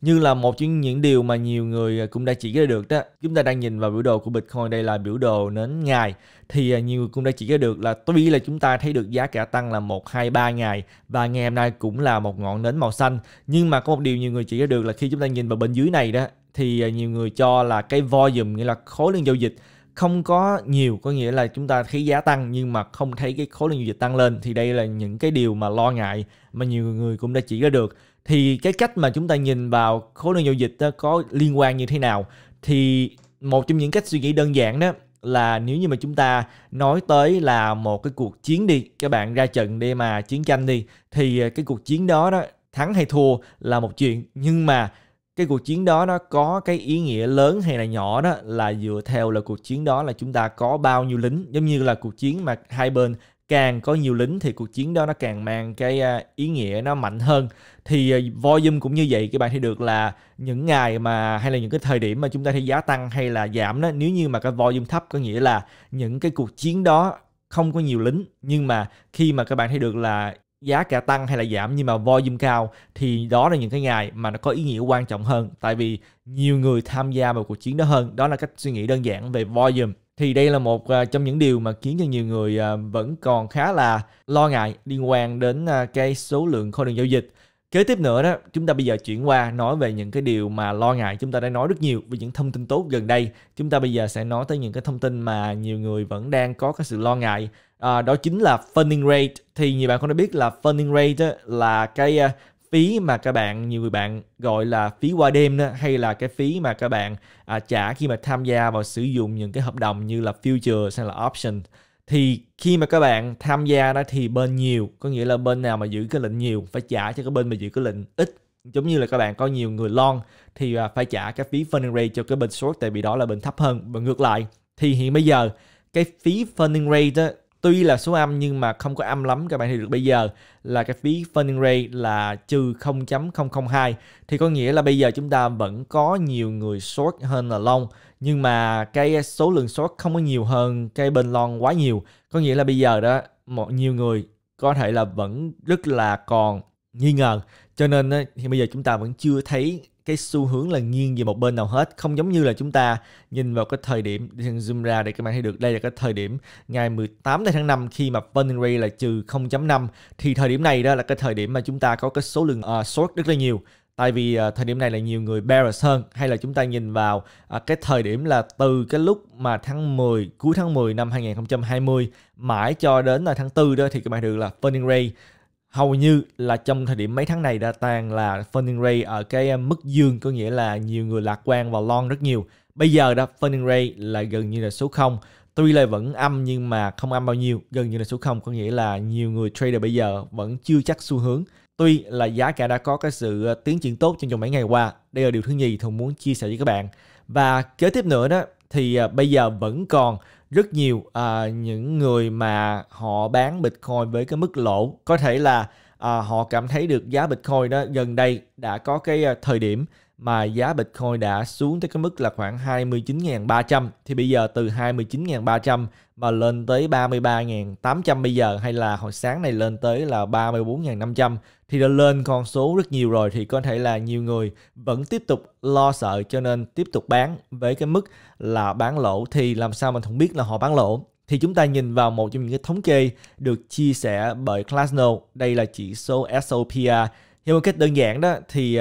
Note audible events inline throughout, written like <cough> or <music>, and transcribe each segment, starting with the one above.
như là một trong những điều mà nhiều người à, cũng đã chỉ ra được đó chúng ta đang nhìn vào biểu đồ của bitcoin đây là biểu đồ nến ngày thì à, nhiều người cũng đã chỉ ra được là tuy là chúng ta thấy được giá cả tăng là một hai ba ngày và ngày hôm nay cũng là một ngọn nến màu xanh nhưng mà có một điều nhiều người chỉ ra được là khi chúng ta nhìn vào bên dưới này đó thì à, nhiều người cho là cái volume nghĩa là khối lượng giao dịch không có nhiều có nghĩa là chúng ta thấy giá tăng nhưng mà không thấy cái khối lượng giao dịch tăng lên thì đây là những cái điều mà lo ngại mà nhiều người cũng đã chỉ ra được thì cái cách mà chúng ta nhìn vào khối lượng giao dịch đó có liên quan như thế nào thì một trong những cách suy nghĩ đơn giản đó là nếu như mà chúng ta nói tới là một cái cuộc chiến đi các bạn ra trận để mà chiến tranh đi thì ờ, cái cuộc chiến đó đó thắng hay thua là một chuyện nhưng mà cái cuộc chiến đó nó có cái ý nghĩa lớn hay là nhỏ đó là dựa theo là cuộc chiến đó là chúng ta có bao nhiêu lính giống như là cuộc chiến mà hai bên càng có nhiều lính thì cuộc chiến đó nó càng mang cái à, ý nghĩa nó mạnh hơn thì à, volume cũng như vậy các bạn thấy được là những ngày mà hay là những cái thời điểm mà chúng ta thấy giá tăng hay là giảm đó nếu như mà cái volume thấp có nghĩa là những cái cuộc chiến đó không có nhiều lính nhưng mà khi mà các bạn thấy được là giá cả tăng hay là giảm nhưng mà volume cao thì đó là những cái ngày mà nó có ý nghĩa quan trọng hơn tại vì nhiều người tham gia vào cuộc chiến đó hơn đó là cách suy nghĩ đơn giản về volume thì đây là một à, trong những điều mà khiến cho nhiều người à, vẫn còn khá là lo ngại liên quan đến à, cái số lượng khối lượng giao dịch kế tiếp nữa đó chúng ta bây giờ chuyển qua nói về những cái điều mà lo ngại chúng ta đã nói rất nhiều về những thông tin tốt gần đây chúng ta bây giờ sẽ nói tới những cái thông tin mà nhiều người vẫn đang có cái sự lo ngại à, đó chính là funding rate thì nhiều bạn cũng đã biết là funding rate là cái phí mà các bạn nhiều người bạn gọi là phí qua đêm đó hay là cái phí mà các bạn à, trả khi mà tham gia vào sử dụng những cái hợp đồng như là future hay là option thì khi mà các bạn tham gia đó thì bên nhiều có nghĩa là bên nào mà giữ cái lệnh nhiều phải trả cho cái bên mà giữ cái lệnh ít giống như là các bạn có nhiều người long thì à, phải trả cái phí funding rate cho cái bên short tại vì đó là bên thấp hơn và ngược lại thì hiện bây giờ cái phí funding rate đó, tuy là số âm nhưng mà không có âm lắm các bạn thì được bây giờ là cái phí funding rate là trừ 0.002 thì có nghĩa là bây giờ chúng ta vẫn có nhiều người short hơn là long nhưng mà cái số lượng short không có nhiều hơn cái bên long quá nhiều có nghĩa là bây giờ đó một nhiều người có thể là vẫn rất là còn nghi ngờ cho nên thì bây giờ chúng ta vẫn chưa thấy cái xu hướng là nghiêng về một bên nào hết không giống như là chúng ta nhìn vào cái thời điểm zoom ra để các bạn thấy được đây là cái thời điểm ngày 18 tháng 5 khi mà funding rate là trừ 0.5 thì thời điểm này đó là cái thời điểm mà chúng ta có cái số lượng uh, à, short rất là nhiều tại vì uh, thời điểm này là nhiều người bearish hơn hay là chúng ta nhìn vào uh, cái thời điểm là từ cái lúc mà tháng 10 cuối tháng 10 năm 2020 mãi cho đến là tháng 4 đó thì các bạn được là funding rate hầu như là trong thời điểm mấy tháng này đã tàn là funding rate ở cái ờ, mức dương có nghĩa là nhiều người lạc quan và long rất nhiều bây giờ đó funding rate là gần như là số 0 tuy là vẫn âm nhưng mà không âm bao nhiêu gần như là số 0 có nghĩa là nhiều người trader bây giờ vẫn chưa chắc xu hướng tuy là giá cả đã có cái sự ờ, tiến triển tốt trong vòng mấy ngày qua đây là điều thứ nhì thường muốn chia sẻ với các bạn và kế tiếp nữa đó thì ờ, bây giờ vẫn còn rất nhiều à, những người mà họ bán Bitcoin với cái mức lỗ có thể là à, họ cảm thấy được giá Bitcoin đó gần đây đã có cái à, thời điểm mà giá Bitcoin đã xuống tới cái mức là khoảng 29.300 thì bây giờ từ 29.300 mà lên tới 33.800 bây giờ hay là hồi sáng này lên tới là 34.500 thì đã lên con số rất nhiều rồi thì có thể là nhiều người vẫn tiếp tục lo sợ cho nên tiếp tục bán với cái mức là bán lỗ thì làm sao mình không biết là họ bán lỗ thì chúng ta nhìn vào một trong những cái thống kê được chia sẻ bởi Glassnode đây là chỉ số SOPR theo một cách đơn giản đó thì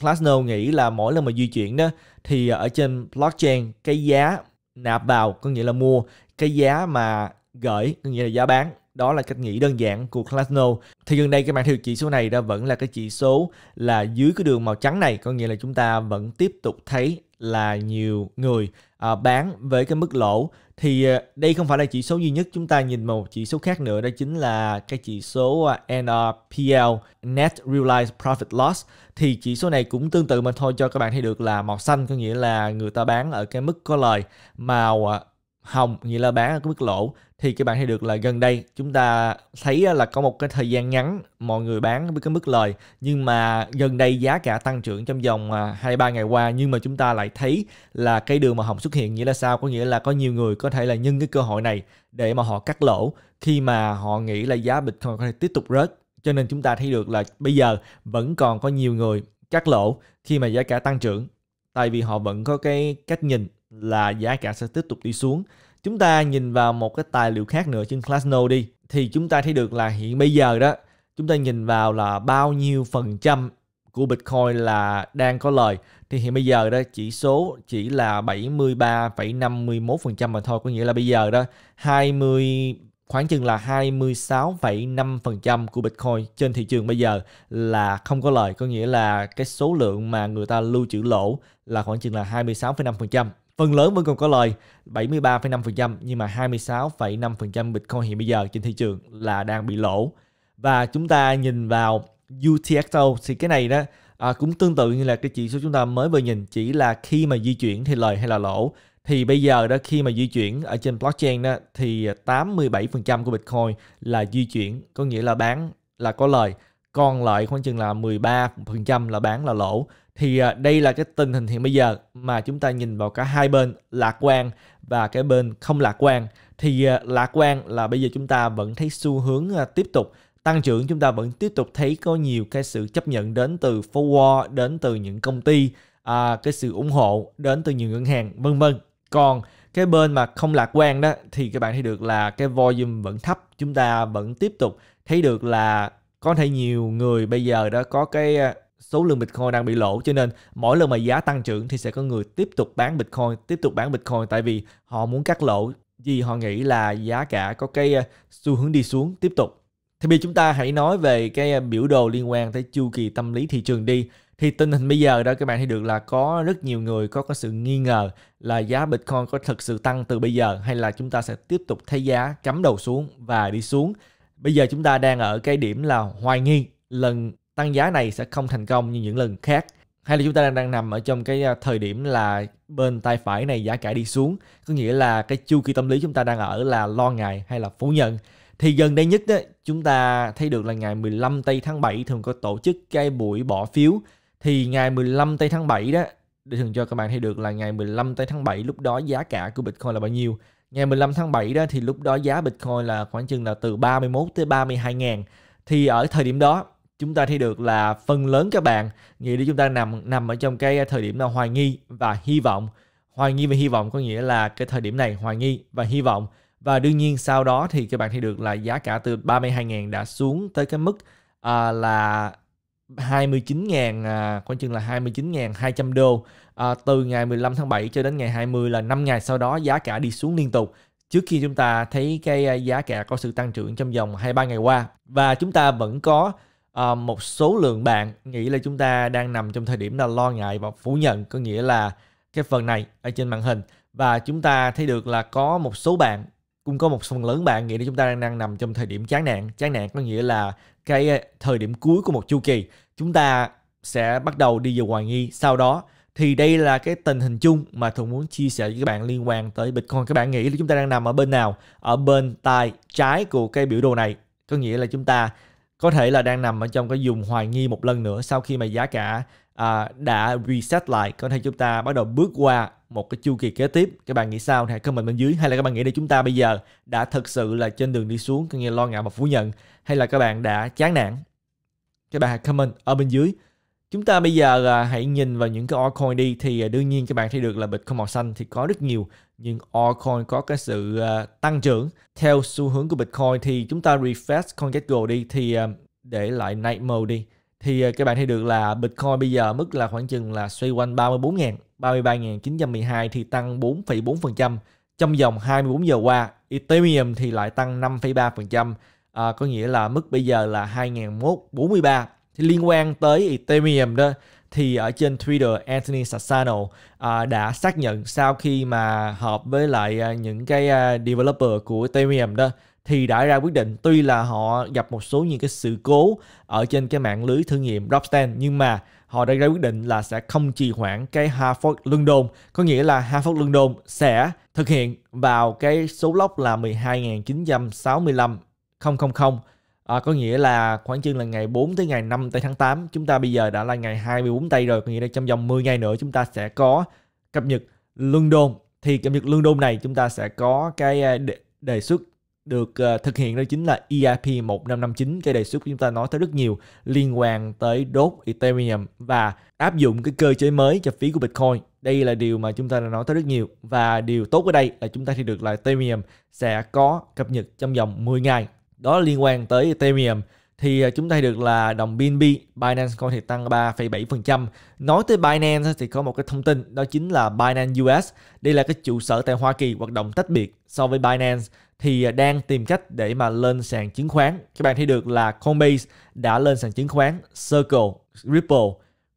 Glassnode à, nghĩ là mỗi lần mà di chuyển đó thì ở trên blockchain cái giá nạp vào có nghĩa là mua cái giá mà gửi có nghĩa là giá bán đó là cách nghĩ đơn giản của Klasno. Thì gần đây các bạn thấy chỉ số này đã vẫn là cái chỉ số là dưới cái đường màu trắng này, có nghĩa là chúng ta vẫn tiếp tục thấy là nhiều người à, bán với cái mức lỗ thì à, đây không phải là chỉ số duy nhất chúng ta nhìn một chỉ số khác nữa đó chính là cái chỉ số à, NRPL Net Realized Profit Loss thì chỉ số này cũng tương tự mà thôi cho các bạn thấy được là màu xanh có nghĩa là người ta bán ở cái mức có lời màu à, hồng nghĩa là bán ở cái mức lỗ thì các bạn thấy được là gần đây chúng ta thấy là có một cái thời gian ngắn mọi người bán với cái mức lời nhưng mà gần đây giá cả tăng trưởng trong vòng 23 à, ngày qua nhưng mà chúng ta lại thấy là cái đường mà hồng xuất hiện nghĩa là sao có nghĩa là có nhiều người có thể là nhân cái cơ hội này để mà họ cắt lỗ khi mà họ nghĩ là giá Bitcoin có thể tiếp tục rớt cho nên chúng ta thấy được là bây giờ vẫn còn có nhiều người cắt lỗ khi mà giá cả tăng trưởng tại vì họ vẫn có cái cách nhìn là giá cả sẽ tiếp tục đi xuống. Chúng ta nhìn vào một cái tài liệu khác nữa trên Glassnode đi thì chúng ta thấy được là hiện bây giờ đó chúng ta nhìn vào là bao nhiêu phần trăm của Bitcoin là đang có lời thì hiện bây giờ đó chỉ số chỉ là 73,51% mà thôi có nghĩa là bây giờ đó 20 khoảng chừng là 26,5% của Bitcoin trên thị trường bây giờ là không có lời có nghĩa là cái số lượng mà người ta lưu trữ lỗ là khoảng chừng là 26,5% Phần lớn vẫn còn có lời 73,5% nhưng mà 26,5% Bitcoin hiện bây giờ trên thị trường là đang bị lỗ. Và chúng ta nhìn vào UTXO thì cái này đó à, cũng tương tự như là cái chỉ số chúng ta mới vừa nhìn chỉ là khi mà di chuyển thì lời hay là lỗ thì bây giờ đó khi mà di chuyển ở trên blockchain đó thì 87% của Bitcoin là di chuyển có nghĩa là bán là có lời còn lại khoảng chừng là 13% là bán là lỗ thì à, đây là cái tình hình hiện bây giờ mà chúng ta nhìn vào cả hai bên lạc quan và cái bên không lạc quan thì à, lạc quan là bây giờ chúng ta vẫn thấy xu hướng à, tiếp tục tăng trưởng chúng ta vẫn tiếp tục thấy có nhiều cái sự chấp nhận đến từ forward đến từ những công ty à, cái sự ủng hộ đến từ nhiều ngân hàng vân vân còn cái bên mà không lạc quan đó thì các bạn thấy được là cái volume vẫn thấp chúng ta vẫn tiếp tục thấy được là có thể nhiều người bây giờ đã có cái số lượng Bitcoin đang bị lỗ cho nên mỗi lần mà giá tăng trưởng thì sẽ có người tiếp tục bán Bitcoin, tiếp tục bán Bitcoin tại vì họ muốn cắt lỗ vì họ nghĩ là giá cả có cái ờ, xu hướng đi xuống tiếp tục. Thì bây chúng ta hãy nói về cái ờ, biểu đồ liên quan tới chu kỳ tâm lý thị trường đi. Thì tình hình bây giờ đó các bạn thấy được là có rất nhiều người có có sự nghi ngờ là giá Bitcoin có thực sự tăng từ bây giờ hay là chúng ta sẽ tiếp tục thấy giá cắm đầu xuống và đi xuống. Bây giờ chúng ta đang ở cái điểm là hoài nghi lần tăng giá này sẽ không thành công như những lần khác hay là chúng ta đang, đang nằm ở trong cái à, thời điểm là bên tay phải này giá cả đi xuống có nghĩa là cái chu kỳ tâm lý chúng ta đang ở là lo ngại hay là phủ nhận thì gần đây nhất đó, chúng ta thấy được là ngày 15 tây tháng 7 thường có tổ chức cái buổi bỏ phiếu thì ngày 15 tây tháng 7 đó để thường cho các bạn thấy được là ngày 15 tây tháng 7 lúc đó giá cả của Bitcoin là bao nhiêu ngày 15 tháng 7 đó thì lúc đó giá Bitcoin là khoảng chừng là từ 31 tới 32 ngàn thì ở thời điểm đó chúng ta thấy được là phần lớn các bạn nghĩ là chúng ta nằm nằm ở trong cái thời điểm là hoài nghi và hy vọng hoài nghi và hy vọng có nghĩa là cái thời điểm này hoài nghi và hy vọng và đương nhiên sau đó thì các bạn thấy được là giá cả từ 32.000 đã xuống tới cái mức à, là 29.000 à, khoảng chừng là 29.200 đô à, từ ngày 15 tháng 7 cho đến ngày 20 là 5 ngày sau đó giá cả đi xuống liên tục trước khi chúng ta thấy cái à, giá cả có sự tăng trưởng trong vòng 2-3 ngày qua và chúng ta vẫn có uh, một số lượng bạn nghĩ là chúng ta đang nằm trong thời điểm là lo ngại và phủ nhận có nghĩa là cái phần này ở trên màn hình và chúng ta thấy được là có một số bạn cũng có một phần lớn bạn nghĩ là chúng ta đang, đang nằm trong thời điểm chán nạn chán nạn có nghĩa là cái ờ, thời điểm cuối của một chu kỳ chúng ta sẽ bắt đầu đi vào hoài nghi sau đó thì đây là cái tình hình chung mà thuận muốn chia sẻ với các bạn liên quan tới bitcoin các bạn nghĩ là chúng ta đang nằm ở bên nào ở bên tay trái của cái biểu đồ này có nghĩa là chúng ta có thể là đang nằm ở trong cái vùng hoài nghi một lần nữa sau khi mà giá cả à, đã reset lại có thể chúng ta bắt đầu bước qua một cái chu kỳ kế tiếp các bạn nghĩ sao hãy comment bên dưới hay là các bạn nghĩ là chúng ta bây giờ đã thực sự là trên đường đi xuống có nghĩa lo ngại và phủ nhận hay là các bạn đã chán nản các bạn hãy comment ở bên dưới Chúng ta bây giờ là hãy nhìn vào những cái altcoin đi thì à, đương nhiên các bạn thấy được là Bitcoin màu xanh thì có rất nhiều nhưng altcoin có cái sự à, tăng trưởng. Theo xu hướng của Bitcoin thì chúng ta refresh CoinGecko đi thì à, để lại night mode đi thì các bạn thấy được là Bitcoin bây giờ mức là khoảng chừng là xoay quanh 34.000, 33.912 thì tăng 4,4% trong vòng 24 giờ qua. Ethereum thì lại tăng 5,3%, à, có nghĩa là mức bây giờ là 2.143 thì liên quan tới Ethereum đó thì ở trên Twitter Anthony Sassano uh, đã xác nhận sau khi mà họp với lại uh, những cái uh, developer của Ethereum đó thì đã ra quyết định tuy là họ gặp một số những cái sự cố ở trên cái mạng lưới thử nghiệm Dropstan nhưng mà họ đã ra quyết định là sẽ không trì hoãn cái Harvard London có nghĩa là Harvard London sẽ thực hiện vào cái số block là 12.965 000 À, có nghĩa là khoảng chừng là ngày 4 tới ngày 5 tây tháng 8 chúng ta bây giờ đã là ngày 24 tây rồi có nghĩa là trong vòng 10 ngày nữa chúng ta sẽ có cập nhật London thì cập nhật London này chúng ta sẽ có cái à, đề xuất được à, thực hiện đó chính là EIP 1559 cái đề xuất chúng ta nói tới rất nhiều liên quan tới đốt Ethereum và áp dụng cái cơ chế mới cho phí của Bitcoin đây là điều mà chúng ta đã nói tới rất nhiều và điều tốt ở đây là chúng ta thì được là Ethereum sẽ có cập nhật trong vòng 10 ngày đó liên quan tới Ethereum thì à, chúng ta được là đồng BNB Binance Coin thì tăng 3,7%. Nói tới Binance thì có một cái thông tin đó chính là Binance US. Đây là cái trụ sở tại Hoa Kỳ hoạt động tách biệt so với Binance thì à, đang tìm cách để mà lên sàn chứng khoán. Các bạn thấy được là Coinbase đã lên sàn chứng khoán Circle, Ripple,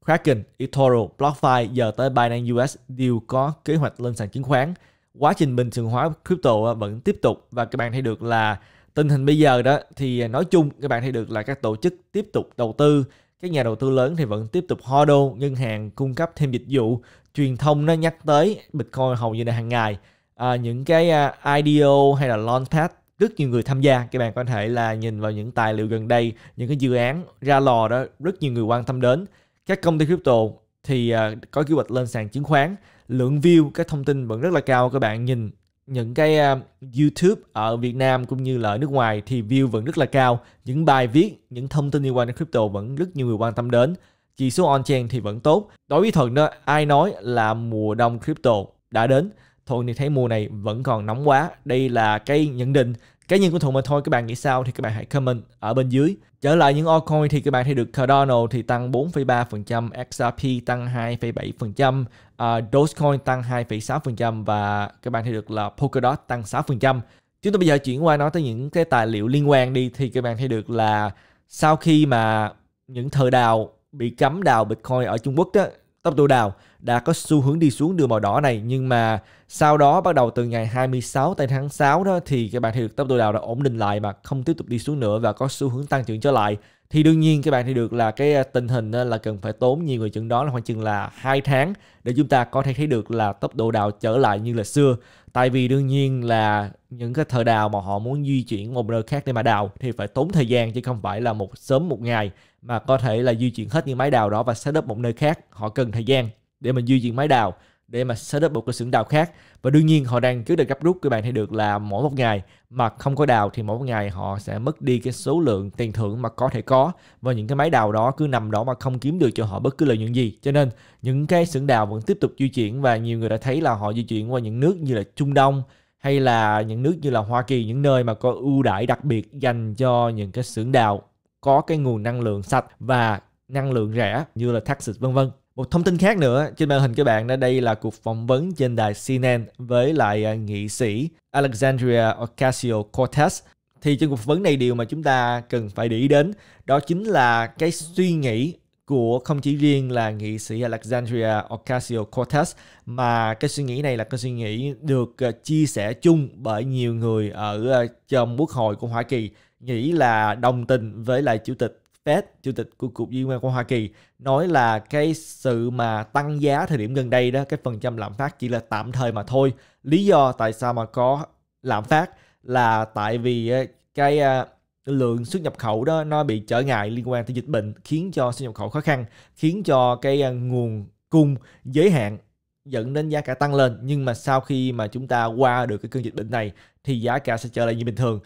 Kraken, eToro, BlockFi giờ tới Binance US đều có kế hoạch lên sàn chứng khoán. Quá trình bình thường hóa crypto vẫn tiếp tục và các bạn thấy được là tình hình bây giờ đó thì nói chung các bạn thấy được là các tổ chức tiếp tục đầu tư các nhà đầu tư lớn thì vẫn tiếp tục ho ngân hàng cung cấp thêm dịch vụ truyền thông nó nhắc tới bitcoin hầu như là hàng ngày à, những cái uh, à, IDO hay là launchpad rất nhiều người tham gia các bạn có thể là nhìn vào những tài liệu gần đây những cái dự án ra lò đó rất nhiều người quan tâm đến các công ty crypto thì uh, có kế hoạch lên sàn chứng khoán lượng view các thông tin vẫn rất là cao các bạn nhìn những cái uh, YouTube ở Việt Nam cũng như là ở nước ngoài thì view vẫn rất là cao. Những bài viết, những thông tin liên quan đến crypto vẫn rất nhiều người quan tâm đến. Chỉ số on-chain thì vẫn tốt. Đối với Thuận đó, ai nói là mùa đông crypto đã đến Thuận thì thấy mùa này vẫn còn nóng quá. Đây là cái nhận định cá nhân của Thuận mà thôi. Các bạn nghĩ sao thì các bạn hãy comment ở bên dưới. Trở lại những altcoin thì các bạn thấy được Cardano thì tăng 4,3%, XRP tăng 2,7%, uh, à, Dogecoin tăng 2,6% và các bạn thấy được là Polkadot tăng 6%. Chúng ta bây giờ chuyển qua nói tới những cái tài liệu liên quan đi thì các bạn thấy được là sau khi mà những thợ đào bị cấm đào Bitcoin ở Trung Quốc đó, tốc độ đào đã có xu hướng đi xuống đường màu đỏ này nhưng mà sau đó bắt đầu từ ngày 26 tới tháng 6 đó thì các bạn thấy được tốc độ đào đã ổn định lại mà không tiếp tục đi xuống nữa và có xu hướng tăng trưởng trở lại thì đương nhiên các bạn thì được là cái à, tình hình à, là cần phải tốn nhiều người chừng đó là khoảng chừng là hai tháng để chúng ta có thể thấy được là tốc độ đào trở lại như là xưa tại vì đương nhiên là những cái thợ đào mà họ muốn di chuyển một nơi khác để mà đào thì phải tốn thời gian chứ không phải là một sớm một ngày mà có thể là di chuyển hết những máy đào đó và setup một nơi khác họ cần thời gian để mà duy trì máy đào để mà setup một cái xưởng đào khác và đương nhiên họ đang cứ được gấp rút các bạn thấy được là mỗi một ngày mà không có đào thì mỗi một ngày họ sẽ mất đi cái số lượng tiền thưởng mà có thể có và những cái máy đào đó cứ nằm đó mà không kiếm được cho họ bất cứ lợi nhuận gì cho nên những cái xưởng đào vẫn tiếp tục di chuyển và nhiều người đã thấy là họ di chuyển qua những nước như là Trung Đông hay là những nước như là Hoa Kỳ những nơi mà có ưu đãi đặc biệt dành cho những cái xưởng đào có cái nguồn năng lượng sạch và năng lượng rẻ như là Texas vân vân một thông tin khác nữa trên màn hình các bạn đây là cuộc phỏng vấn trên đài CNN với lại à, nghị sĩ Alexandria Ocasio-Cortez. Thì trên cuộc phỏng vấn này điều mà chúng ta cần phải để ý đến đó chính là cái suy nghĩ của không chỉ riêng là nghị sĩ Alexandria Ocasio-Cortez mà cái suy nghĩ này là cái suy nghĩ được à, chia sẻ chung bởi nhiều người ở à, trong quốc hội của Hoa Kỳ nghĩ là đồng tình với lại chủ tịch Fed, chủ tịch của Cục Liên quan của Hoa Kỳ nói là cái sự mà tăng giá thời điểm gần đây đó, cái phần trăm lạm phát chỉ là tạm thời mà thôi. Lý do tại sao mà có lạm phát là tại vì ờ, cái ờ, lượng xuất nhập khẩu đó nó bị trở ngại liên quan tới dịch bệnh khiến cho xuất nhập khẩu khó khăn, khiến cho cái ờ, nguồn cung giới hạn dẫn đến giá cả tăng lên nhưng mà sau khi mà chúng ta qua được cái cơn dịch bệnh này thì giá cả sẽ trở lại như bình thường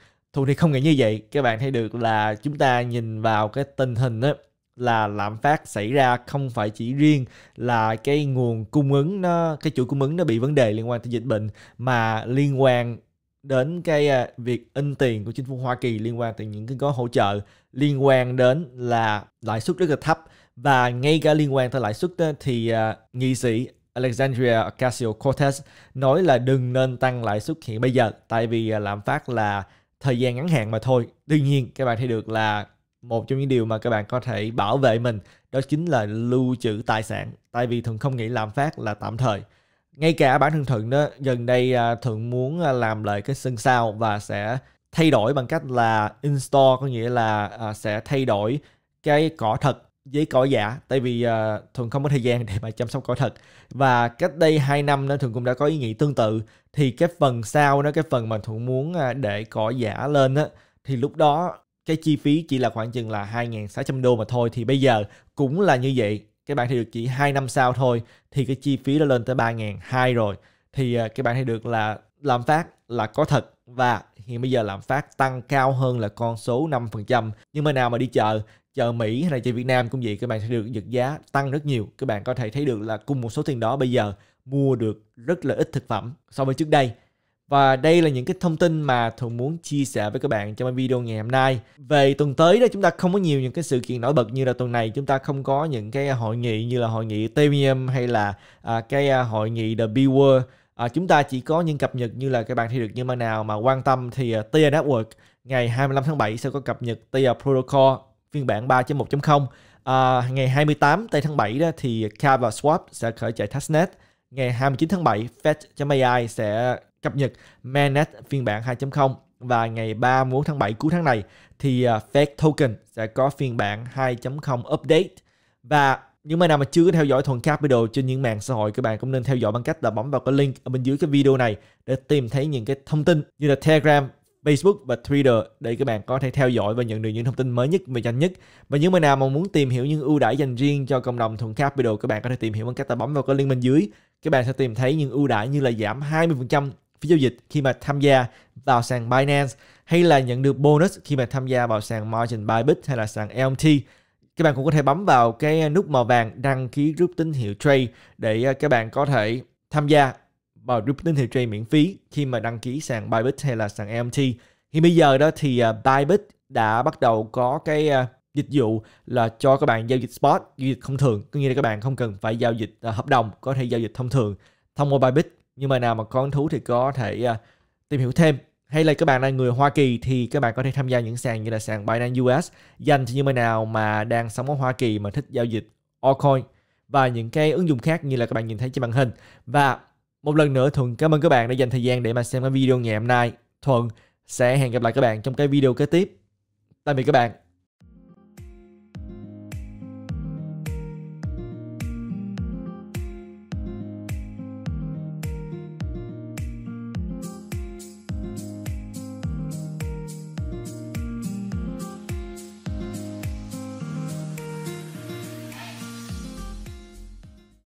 thì không nghĩ như vậy. Các bạn thấy được là chúng ta nhìn vào cái tình hình đó là lạm phát xảy ra không phải chỉ riêng là cái nguồn cung ứng nó cái chuỗi cung ứng nó bị vấn đề liên quan tới dịch bệnh mà liên quan đến cái à, việc in tiền của chính phủ Hoa Kỳ liên quan tới những cái gói hỗ trợ liên quan đến là lãi suất rất là thấp và ngay cả liên quan tới lãi suất thì à, nghị sĩ Alexandria Ocasio-Cortez nói là đừng nên tăng lãi suất hiện bây giờ tại vì à, lạm phát là thời gian ngắn hạn mà thôi tuy nhiên các bạn thấy được là một trong những điều mà các bạn có thể bảo vệ mình đó chính là lưu trữ tài sản tại vì thường không nghĩ lạm phát là tạm thời ngay cả bản thân thuận đó gần đây à, thuận muốn à, làm lại cái sân sau và sẽ thay đổi bằng cách là install có nghĩa là à, sẽ thay đổi cái cỏ thật với cỏ giả tại vì uh, thường không có thời gian <laughs> để mà chăm sóc cỏ thật và cách đây 2 năm nên thường cũng đã có ý nghĩ tương tự thì cái phần sau nó cái phần mà thuận muốn ờ, để cỏ giả lên á thì lúc đó cái chi phí chỉ là khoảng chừng là 2.600 đô mà thôi thì bây giờ cũng là như vậy các bạn thấy được chỉ 2 năm sau thôi thì cái chi phí đã lên tới 3.200 rồi thì ờ, các bạn thấy được là làm phát là có thật và hiện bây giờ lạm phát tăng cao hơn là con số 5%. Nhưng mà nào mà đi chợ, chợ Mỹ hay là chợ Việt Nam cũng vậy, các bạn sẽ được giật giá tăng rất nhiều. Các bạn có thể thấy được là cùng một số tiền đó bây giờ mua được rất là ít thực phẩm so với trước đây. Và đây là những cái thông tin mà Thuận muốn chia sẻ với các bạn trong video ngày hôm nay. Về tuần tới đó chúng ta không có nhiều những cái sự kiện nổi bật như là tuần này chúng ta không có những cái hội nghị như là hội nghị TVM hay là à, cái à, hội nghị The B World à, chúng ta chỉ có những cập nhật như là các bạn thấy được như mà nào mà quan tâm thì uh, Tia Network ngày 25 tháng 7 sẽ có cập nhật Tia Protocol phiên bản 3.1.0 à, ngày 28 tây tháng 7 đó thì và Swap sẽ khởi chạy testnet ngày 29 tháng 7 Fetch.ai sẽ cập nhật Mainnet phiên bản 2.0 và ngày 31 tháng 7 cuối tháng này thì à, Fed Token sẽ có phiên bản 2.0 update và những bạn nào mà chưa có theo dõi Thuần Capital trên những mạng xã hội, các bạn cũng nên theo dõi bằng cách là bấm vào cái link ở bên dưới cái video này để tìm thấy những cái thông tin như là Telegram, Facebook và Twitter để các bạn có thể theo dõi và nhận được những thông tin mới nhất và nhanh nhất. Và những bạn nào mà muốn tìm hiểu những ưu đãi dành riêng cho cộng đồng Thuận Capital, các bạn có thể tìm hiểu bằng cách là bấm vào cái link bên dưới. Các bạn sẽ tìm thấy những ưu đãi như là giảm 20% phí giao dịch khi mà tham gia vào sàn Binance hay là nhận được bonus khi mà tham gia vào sàn Margin Bybit hay là sàn LMT các bạn cũng có thể bấm vào cái nút màu vàng đăng ký group tín hiệu trade để à, các bạn có thể tham gia vào group tín hiệu trade miễn phí khi mà đăng ký sàn Bybit hay là sàn EMT. Thì bây giờ đó thì à, Bybit đã bắt đầu có cái à, dịch vụ là cho các bạn giao dịch spot, giao dịch thông thường, có nghĩa là các bạn không cần phải giao dịch hợp đồng, có thể giao dịch thông thường thông qua Bybit. Nhưng mà nào mà có hứng thú thì có thể tìm hiểu thêm hay là các bạn là người Hoa Kỳ thì các bạn có thể tham gia những sàn như là sàn Binance US dành cho những người nào mà đang sống ở Hoa Kỳ mà thích giao dịch altcoin và những cái ứng dụng khác như là các bạn nhìn thấy trên màn hình. Và một lần nữa Thuận cảm ơn các bạn đã dành thời gian để mà xem cái video ngày hôm nay. Thuận sẽ hẹn gặp lại các bạn trong cái video kế tiếp. Tạm biệt các bạn.